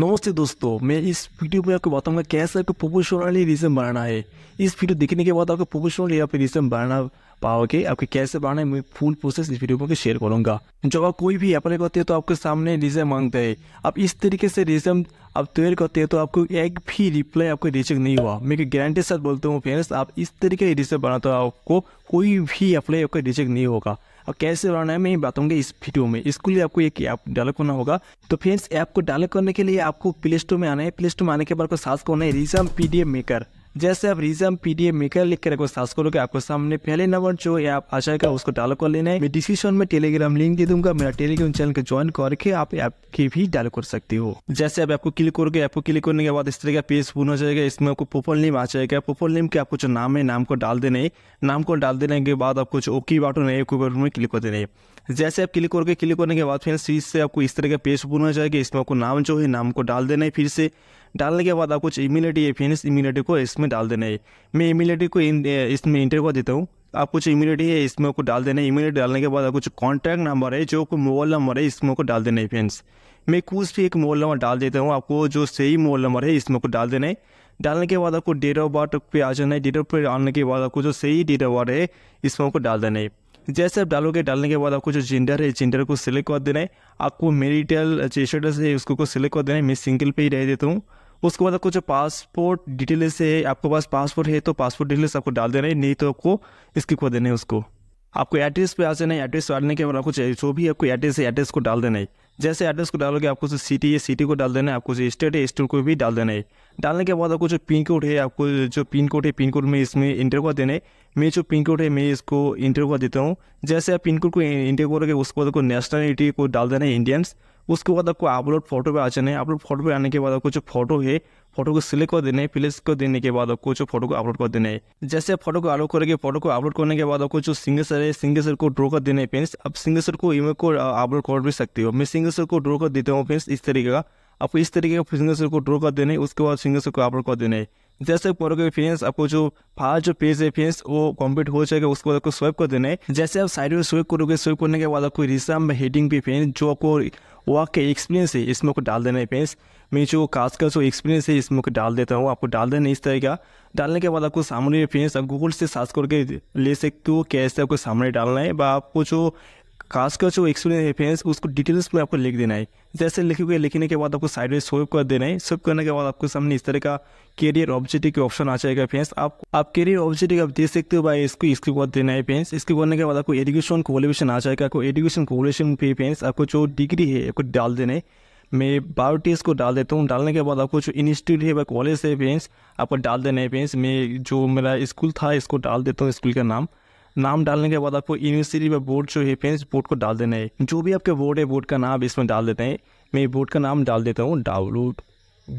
नमस्ते दोस्तों मैं इस वीडियो में आपको बताऊंगा कैसे आपको प्रोपोर्शनली रिजन बनाना है इस वीडियो देखने के बाद आपको प्रोपोर्शनल यहाँ रिजन बनाना पाओगे आपके कैसे बनाना है मैं फुल प्रोसेस इस वीडियो में शेयर करूंगा जब आप कोई भी अप्लाई करते हैं तो आपके सामने रिजन मांगता है आप इस तरीके से रिजन आप तैयार करते हैं तो आपको एक भी रिप्लाई आपको रिजेक्ट नहीं हुआ मैं गारंटी साथ बोलता हूँ फ्रेंड्स आप इस तरीके से रिजन बनाते हो आपको कोई भी अप्लाई आपका रिजेक्ट नहीं होगा और कैसे बनाना है मैं ये बताऊँगा इस वीडियो में इसके लिए आपको एक ऐप डाउनलोड करना होगा तो फ्रेंड्स ऐप को डाउनलोड करने के लिए आपको प्ले स्टोर में आना है प्ले स्टोर में आने के बाद सर्च करना है रिजम पी मेकर जैसे आप रिजम पीडीएफ मेकर लिख कर अगर सर्च करोगे आपको सामने पहले नंबर जो ये आप आशा का उसको डालो कर लेना है मैं डिस्क्रिप्शन में टेलीग्राम लिंक दे दूंगा मेरा टेलीग्राम चैनल को ज्वाइन करके आप ऐप की भी डालो कर सकते हो जैसे आप आपको क्लिक करोगे आपको क्लिक करने के बाद इस तरह का पेज पूर्ण हो जाएगा इसमें आपको पोपल नेम आ जाएगा पोपल नेम के आपको जो नाम है नाम को डाल देना है नाम को डाल देने के बाद आपको जो ओके बटन है ओके बटन में क्लिक कर देना है जैसे आप क्लिक करोगे क्लिक करने के बाद फिर से आपको इस तरह का पेज पूर्ण हो जाएगा इसमें आपको नाम जो है नाम को डाल देना है फिर से डालने के बाद आपको इम्यूनिटी फिनिश इम्यूनिटी को इसमें डाल देना है मैं इम्यूनिटी को इन, इसमें इंटर कर देता हूँ आप कुछ इम्यूनिटी है इसमें को डाल देना है इम्यूनिटी डालने के बाद आप कुछ कॉन्टैक्ट नंबर है जो मोबाइल नंबर है इसमें को डाल देना है फ्रेंड्स मैं कुछ भी एक मोबाइल नंबर डाल देता हूँ आपको जो सही मोबाइल नंबर है इसमें को डाल देना है डालने के बाद आपको डेट ऑफ बर्थ पे आ जाना है डेट ऑफ बर्थ आने के बाद आपको जो सही डेट ऑफ बर्थ है इसमें को डाल देना है जैसे आप डालोगे डालने के बाद आपको जो जेंडर है जेंडर को सिलेक्ट कर देना है आपको मेरिटल स्टेटस है उसको को सिलेक्ट कर देना है मैं सिंगल पे ही रह देता हूँ उसके बाद आपको जो पासपोर्ट डिटेल्स है आपके पास पासपोर्ट है तो पासपोर्ट डिटेल्स आपको डाल देना है नहीं तो आपको स्किप कर देना है उसको आपको एड्रेस पे आ जाना है एड्रेस डालने के बाद आपको जो भी आपको एड्रेस है एड्रेस को डाल देना है जैसे एड्रेस को डालोगे आपको जो सिटी है सिटी को डाल देना है आपको जो स्टेट है स्टेट को भी डाल देना है डालने के बाद आपको जो पिन कोड है आपको जो पिन कोड है पिन कोड में इसमें इंटर कर देना है मैं जो पिन कोड है मैं इसको इंटर कर देता हूँ जैसे आप पिन कोड को इंटर करोगे उसके बाद को नेशनलिटी को डाल देना है इंडियंस उसके बाद आपको अपलोड फोटो पे आ जाने अपलोड फोटो पे आने के बाद आपको जो फोटो है फोटो को सिलेक्ट कर देने प्लेस कर देने के बाद आपको जो फोटो को अपलोड कर देने जैसे आप फोटो को अपलोड करेंगे फोटो को अपलोड करने के बाद आपको जो सिंगेसर है सिंगेसर को ड्रॉ कर देने है पेंस आप सिंगेसर को इमेज को अपलोड uh, कर भी सकते हो मैं सिंगेसर को ड्रॉ कर देता हूँ पेंस इस तरीके का आपको इस तरीके का सिंगेसर को ड्रॉ कर देने उसके बाद सिंगेसर को अपलोड कर देने जैसे फोटो के फ्रेंड्स आपको जो फास्ट जो पेज है फ्रेंड्स वो कंप्लीट हो जाएगा उसके बाद आपको स्वाइप कर देना है जैसे आप साइड में स्वाइप करोगे स्वाइप करने के बाद आपको रिसम हेडिंग पे फ्रेंड्स जो आपको वाकई एक्सपीरियंस है इसमें को डाल देना है पेंस मैं जो कर जो एक्सपीरियंस है इसमें को डाल देता हूँ आपको डाल देना इस तरह का डालने के बाद आपको सामने पेंस आप गूगल से सर्च करके ले सकते हो कैसे आपको सामने डालना है व आपको जो कास्ट का जो एक्सपीरियंस रेफरेंस उसको डिटेल्स में आपको लिख देना है जैसे लिखे हुए लिखने के बाद आपको साइड में स्वेप कर देना है स्वेप करने के बाद आपको सामने इस तरह का कैरियर ऑब्जेक्टिव के ऑप्शन आ जाएगा फ्रेंड्स आप आप कैरियर ऑब्जेक्टिव आप दे सकते हो भाई इसको इसके बाद देना है फ्रेंड्स इसके करने के बाद आपको एजुकेशन क्वालिफिकेशन आ जाएगा आपको एजुकेशन क्वालिफिकेशन पे फ्रेंड्स आपको जो डिग्री है आपको डाल देना है मैं बायो टेस्ट को डाल देता हूँ डालने के बाद आपको जो इंस्टीट्यूट है कॉलेज है फ्रेंड्स आपको डाल देना है फ्रेंड्स मैं जो मेरा स्कूल था इसको डाल देता हूँ स्कूल का नाम नाम डालने के बाद आपको यूनिवर्सिटी में बोर्ड जो है फ्रेंड्स बोर्ड को डाल देना है जो भी आपके बोर्ड है बोर्ड का नाम इसमें डाल देते हैं मैं बोर्ड का नाम डाल देता हूँ download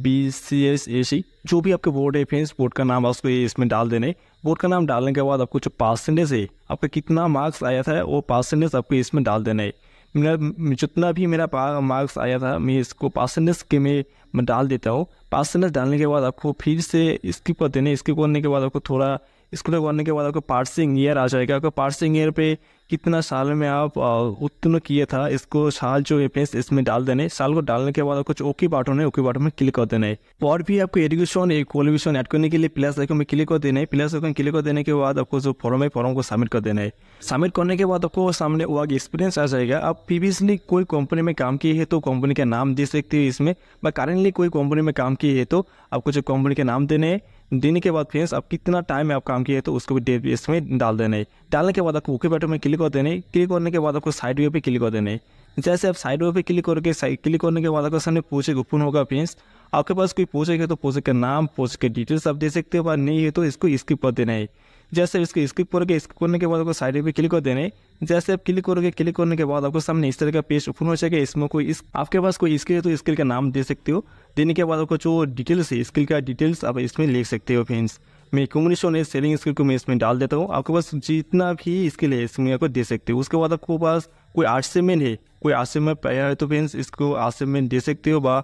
B C S A C जो भी आपके बोर्ड है फ्रेंड्स बोर्ड का नाम आपको इसमें डाल देने बोर्ड का नाम डालने के बाद आपको जो परसेंटेज है आपका कितना मार्क्स आया था वो परसेंटेज आपको इसमें डाल देना है मेरा जितना भी मेरा मार्क्स आया था मैं इसको परसेंटेज के में मैं डाल देता हूँ परसेंटेज डालने के बाद आपको फिर से स्किप कर देने स्किप करने के बाद आपको थोड़ा इसको तक तो करने के बाद आपको पार्सिंग ईयर आ जाएगा आपको पार्सिंग ईयर पे कितना साल में आप उत्तीर्ण किए था इसको साल जो एपेंस इसमें डाल देने साल को डालने के बाद कुछ ओके बाटन है ओके बाटन में क्लिक कर देना है और भी आपको एडुकेशन एक क्वालिफिकेशन ऐड करने के लिए प्लस आइकन में क्लिक कर देना है प्लस आइकन क्लिक कर देने के बाद आपको जो फॉर्म है फॉर्म को सबमिट कर देना है सबमिट करने के बाद आपको सामने वर्क एक्सपीरियंस आ जाएगा आप प्रीवियसली कोई कंपनी में काम किए है तो कंपनी का नाम दे सकते हो इसमें बट करेंटली कोई कंपनी में काम किए है तो आपको जो कंपनी के नाम देने है देने के बाद फ्रेंड्स आप कितना टाइम में आप काम किए तो उसको भी डेट बेस में डाल देना है डालने के बाद आपको ओके बटन में क्लिक कर देना है क्लिक करने के बाद आपको साइड वे पे क्लिक कर देना है जैसे आप साइड वे पे क्लिक करके क्लिक करने के बाद आपके सामने पोचे ओपन होगा फ्रेंड्स आपके पास कोई पोचेगा तो पोचे का नाम पोचे के डिटेल्स आप दे सकते हो नहीं है तो इसको स्किप कर देना है जैसे इसको स्किप करके स्किप करने के बाद आपको साइड वे पे क्लिक कर देना है जैसे आप क्लिक करोगे क्लिक करने के बाद आपको सामने इस तरह का पेज ओपन हो जाएगा इसमें कोई इस आपके पास कोई स्किल है तो स्किल का नाम दे सकते हो देने के बाद आपको जो डिटेल्स है स्किल का डिटेल्स आप इसमें लिख सकते हो फ्रेंड्स मैं कम्युनिकेशन है सेलिंग स्किल को मैं इसमें डाल देता हूँ आपके पास जितना भी स्किल है इसमें आपको दे सकते हो उसके बाद आपके पास कोई आर्ट्समेंट है कोई आर्ट्समेंट पाया है तो फ्रेंड्स इसको आर्ट्समेंट दे सकते हो बा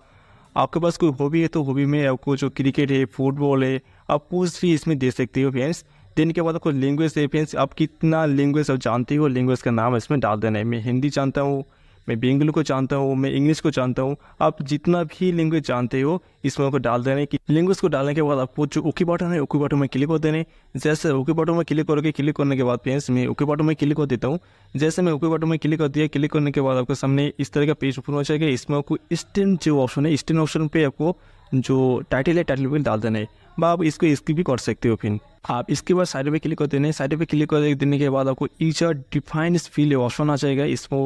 आपके पास कोई हॉबी है तो हॉबी में आपको जो क्रिकेट है फुटबॉल है आप कुछ भी इसमें दे सकते हो फ्रेंड्स देन के बाद आपको लैंग्वेज रेफरेंस आप कितना लैंग्वेज आप जानते हो लैंग्वेज का नाम इसमें डाल देना है मैं हिंदी जानता हूँ मैं बेंगलू को जानता हूँ मैं इंग्लिश को जानता हूँ आप जितना भी लैंग्वेज जानते हो इसमें आपको डाल देना है कि लैंग्वेज को डालने के बाद आपको जो ओके बटन है ओके बटन में क्लिक कर देने जैसे ओके बटन में क्लिक करोगे क्लिक करने के बाद फ्रेंड्स मैं ओके बटन में क्लिक कर देता हूँ जैसे मैं ओके बटन में क्लिक कर दिया क्लिक करने के बाद आपके सामने इस तरह का पेज ओपन हो जाएगा इसमें आपको स्टेन जो ऑप्शन है स्टेन ऑप्शन पर आपको जो टाइटल है टाइटल पर डाल देना है बा आप इसको स्किप भी कर सकते हो फिर आप इसके बाद साइड पे क्लिक कर देने साइड पे क्लिक कर देने के बाद आपको each are defined field option आ जाएगा इसको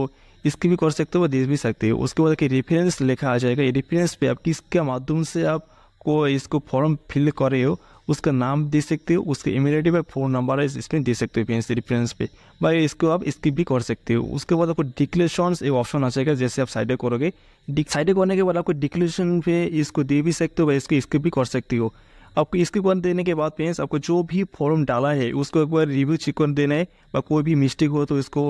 इसकी भी कर सकते हो दे भी सकते हो उसके बाद रेफरेंस लिखा आ जाएगा ये रेफरेंस पे आप किसके माध्यम से आप को इसको फॉर्म फिल कर रहे हो उसका नाम दे सकते हो उसके ईमेल आई फ़ोन नंबर है इसमें दे सकते हो फ्रेंड्स रेफरेंस पे भाई इसको आप स्किप भी कर सकते हो उसके बाद आपको डिक्लेशन एक ऑप्शन आ जाएगा जैसे आप साइड करोगे साइड करने के बाद आपको डिक्लेशन पे इसको दे भी सकते हो भाई इसको स्किप भी कर सकते हो आपको इसके एक देने के बाद फ्रेंड्स आपको जो भी फॉर्म डाला है उसको एक बार रिव्यू चेक कर देना है या कोई भी मिस्टेक हो तो इसको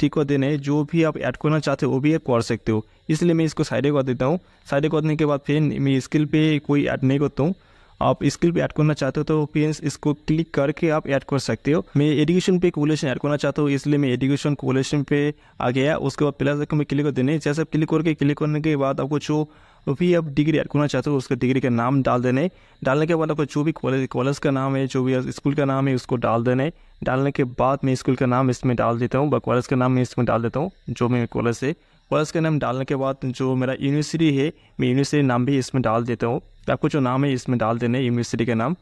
ठीक कर देना है जो भी आप ऐड करना चाहते हो वो भी आप कर सकते हो इसलिए मैं इसको साइड कर देता हूँ साइड करने के बाद फिर मैं स्किल पर कोई ऐड नहीं करता हूँ आप स्किल पे ऐड करना चाहते हो तो फ्रेंड्स इसको क्लिक करके आप ऐड कर सकते हो मैं एडुकेशन पे कोलेशन ऐड करना चाहता हूँ इसलिए मैं एडुकेशन कोलेशन पे आ गया उसके बाद प्लस मैं क्लिक कर देने जैसे आप क्लिक करके क्लिक करने के बाद आपको जो वो भी अब डिग्री ऐड करना चाहते हो उसका डिग्री का नाम डाल देने डालने के बाद आपको जो भी कॉलेज कॉलेज का नाम है जो भी स्कूल का नाम है उसको डाल देने डालने के बाद मैं स्कूल का नाम इसमें डाल देता हूँ कॉलेज का नाम मैं इसमें डाल देता हूँ जो मेरे कॉलेज से कॉलेज का नाम डालने के बाद जो मेरा यूनिवर्सिटी है मैं यूनिवर्सिटी नाम भी इसमें डाल देता हूँ आपको जो नाम है इसमें डाल देने यूनिवर्सिटी का नाम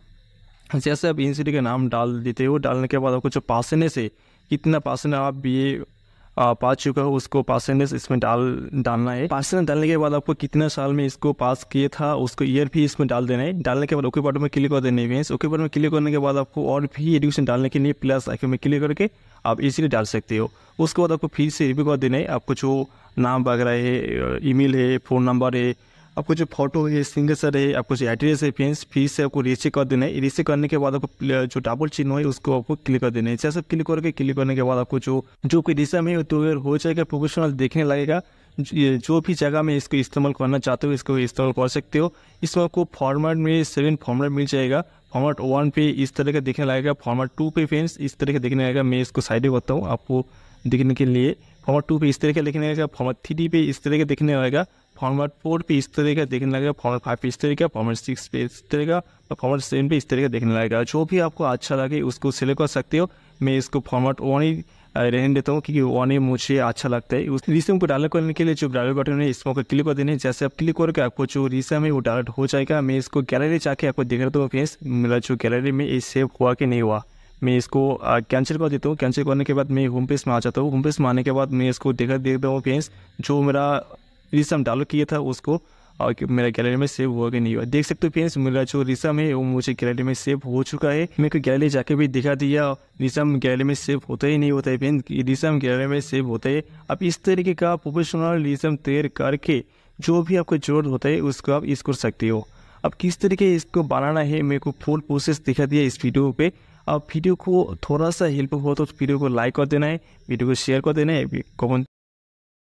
जैसे आप यूनिवर्सिटी का नाम डाल देते हो डालने के बाद आपको जो पासने से कितना पासना आप बी ए पा चुका हो उसको परसेंटेज इसमें डाल डालना है परसेंटेज डालने के बाद आपको कितने साल में इसको पास किया था उसको ईयर भी इसमें डाल देना है डालने के बाद ओके बटन में क्लिक कर देना है ओके बटन में क्लिक करने के बाद आपको और भी एडुकेशन डालने के लिए प्लस आइकन में क्लिक करके आप इजीली डाल सकते हो उसके बाद आपको फिर से रिव्यू कर देना है आपको जो नाम वगैरह है ईमेल है फ़ोन नंबर है आपको जो फोटो है सिंगल है आपको जो एड्रेस है फेंस फीस है आपको रिसीव कर देना है रेसे करने के बाद आपको जो डबल चिन्ह है उसको आपको क्लिक कर देना है जैसे क्लिक करके क्लिक करने के बाद आपको जो जो कोई रिसम है तो हो जाएगा प्रोफेशनल देखने लगेगा जो भी जगह में इसको इस्तेमाल करना चाहते हो इसको इस्तेमाल कर सकते हो इसमें आपको फॉर्मेट में सेवन फॉर्मेट मिल जाएगा फॉर्मेट वन पे इस तरह का देखने लगेगा फॉर्मेट टू पे फ्रेंड्स इस तरह का देखने लगेगा मैं इसको साइड में बताऊँ आपको देखने के लिए फॉर्मेट टू पे इस तरह का देखने लगेगा फॉर्मेट थ्री पे इस तरह का देखने लगेगा फॉर्मेट फोर पे इस तरह का देखने लगेगा फॉर्मेट फाइव पे इस तरह का फॉर्मेट सिक्स पे इस तरह का और फॉर्मेट सेवन पे इस तरह का देखने लगेगा जो भी आपको अच्छा लगे उसको सिलेक्ट कर सकते हो मैं इसको फॉर्मेट वन ही रहने देता हूँ क्योंकि वन ही मुझे अच्छा लगता है उस रिसम को डायलॉग करने के लिए जो डायलॉग बटन है इसमें क्लिक कर देने जैसे आप क्लिक करके आपको जो रिसम है वो डायलॉग हो जाएगा मैं इसको गैलरी जाके आपको देख रहा हूँ फ्रेंड्स मेरा जो गैलरी में ये सेव हुआ कि नहीं हुआ मैं इसको कैंसिल कर देता हूँ कैंसिल करने के बाद मैं होम पेज में आ जाता हूँ होम पेज में आने के बाद मैं इसको देखा देखता हूँ फ्रेंड्स जो मेरा रिसम डाउनलोड किया था उसको और मेरा गैलरी में सेव हुआ कि नहीं हुआ देख सकते हो फ्रेंड्स मेरा जो रिसम है वो मुझे गैलरी में सेव हो चुका है मेरे को गैलरी जाके भी दिखा दिया रिसम गैलरी में सेव होता ही नहीं होता है फ्रेंड्स रिसम गैलरी में सेव होता है अब इस तरीके का प्रोफेशनल रिसम तैयार करके जो भी आपको जरूरत होता है उसको आप यूज़ कर सकते हो अब किस तरीके इसको बनाना है मेरे को फुल प्रोसेस दिखा दिया इस वीडियो पे और वीडियो को थोड़ा सा हेल्प हुआ तो वीडियो को लाइक कर देना है वीडियो को शेयर कर देना है कमेंट